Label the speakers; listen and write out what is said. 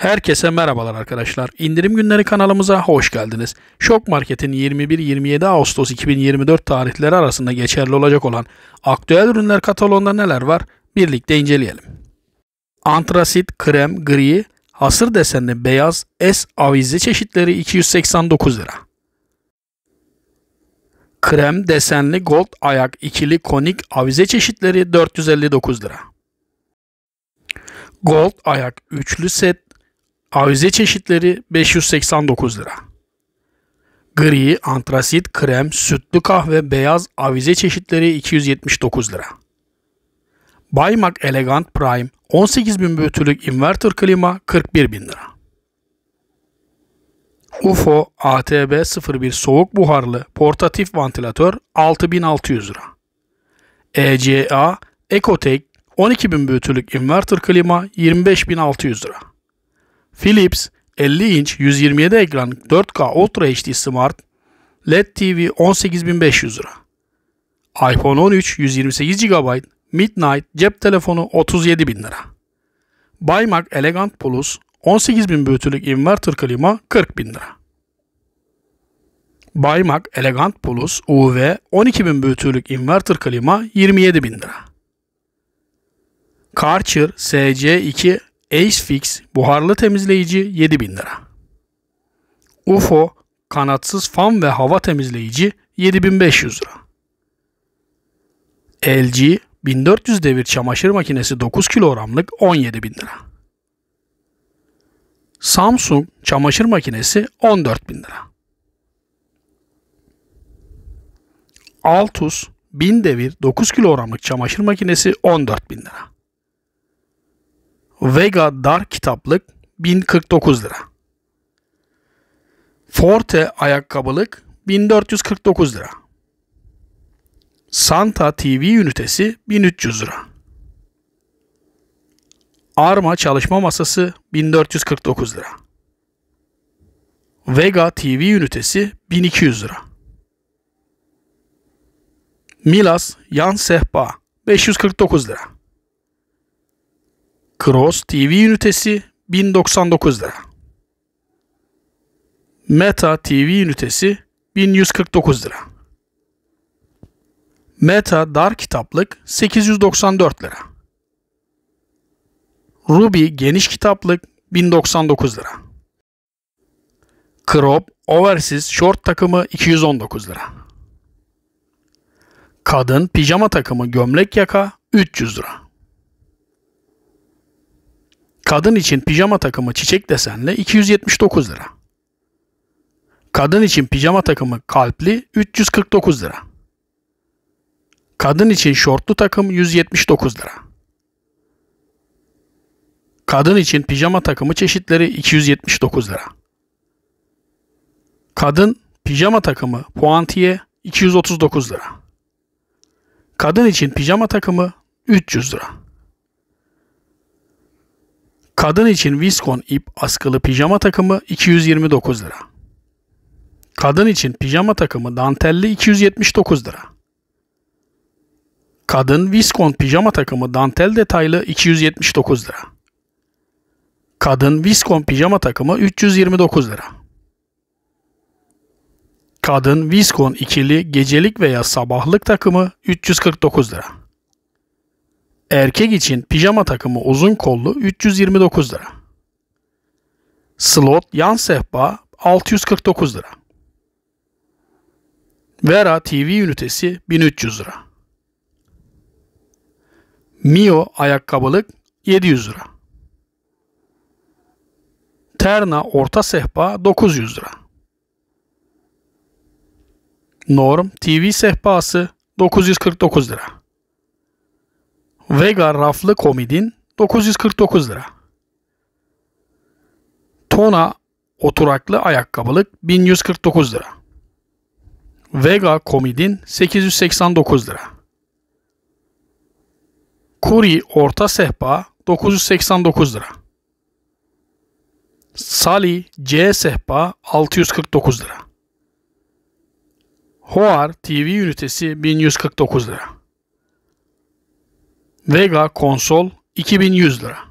Speaker 1: Herkese merhabalar arkadaşlar. İndirim günleri kanalımıza hoş geldiniz. Şok Market'in 21-27 Ağustos 2024 tarihleri arasında geçerli olacak olan aktüel ürünler kataloğunda neler var birlikte inceleyelim. Antrasit, krem, gri, hasır desenli beyaz S avize çeşitleri 289 lira. Krem desenli gold ayak ikili konik avize çeşitleri 459 lira. Gold ayak üçlü set Avize çeşitleri 589 lira. Gri, antrasit, krem, sütlü kahve, beyaz avize çeşitleri 279 lira. Baymak Elegant Prime 18.000 büyütülük inverter klima 41.000 lira. UFO ATB 01 soğuk buharlı portatif vantilatör 6600 lira. ECA Ecotech 12.000 büyütülük inverter klima 25.600 lira. Philips 50 inç 127 ekran 4K Ultra HD Smart LED TV 18500 lira. iPhone 13 128 GB Midnight cep telefonu 37000 lira. Baymak Elegant Plus 18000 büyütülük inverter klima 40000 lira. Baymak Elegant Plus UV 12000 büyütülük inverter klima 27000 lira. Karcher SC2 Acefix buharlı temizleyici 7000 lira. UFO kanatsız fan ve hava temizleyici 7500 lira. LG 1400 devir çamaşır makinesi 9 kilogramlık 17000 lira. Samsung çamaşır makinesi 14000 lira. Altus 1000 devir 9 kilogramlık çamaşır makinesi 14000 lira. Vega dar kitaplık 1049 lira. Forte ayakkabılık 1449 lira. Santa TV ünitesi 1300 lira. Arma çalışma masası 1449 lira. Vega TV ünitesi 1200 lira. Milas yan sehpa 549 lira. Cross TV ünitesi 1099 lira. Meta TV ünitesi 1149 lira. Meta dar kitaplık 894 lira. Ruby geniş kitaplık 1099 lira. Crop Oversiz short takımı 219 lira. Kadın pijama takımı gömlek yaka 300 lira. Kadın için pijama takımı çiçek desenli 279 lira. Kadın için pijama takımı kalpli 349 lira. Kadın için şortlu takım 179 lira. Kadın için pijama takımı çeşitleri 279 lira. Kadın pijama takımı puantiye 239 lira. Kadın için pijama takımı 300 lira. Kadın için Viscon ip askılı pijama takımı 229 lira. Kadın için pijama takımı dantelli 279 lira. Kadın Viscon pijama takımı dantel detaylı 279 lira. Kadın Viscon pijama takımı 329 lira. Kadın Viscon ikili gecelik veya sabahlık takımı 349 lira. Erkek için pijama takımı uzun kollu 329 lira. Slot yan sehpa 649 lira. Vera TV ünitesi 1300 lira. Mio ayakkabılık 700 lira. Terna orta sehpa 900 lira. Norm TV sehpası 949 lira. Vega raflı komidin 949 lira. Tona oturaklı ayakkabılık 1149 lira. Vega komidin 889 lira. Kuri orta sehpa 989 lira. Sali C sehpa 649 lira. Hoar TV ünitesi 1149 lira. Vega konsol 2100 lira.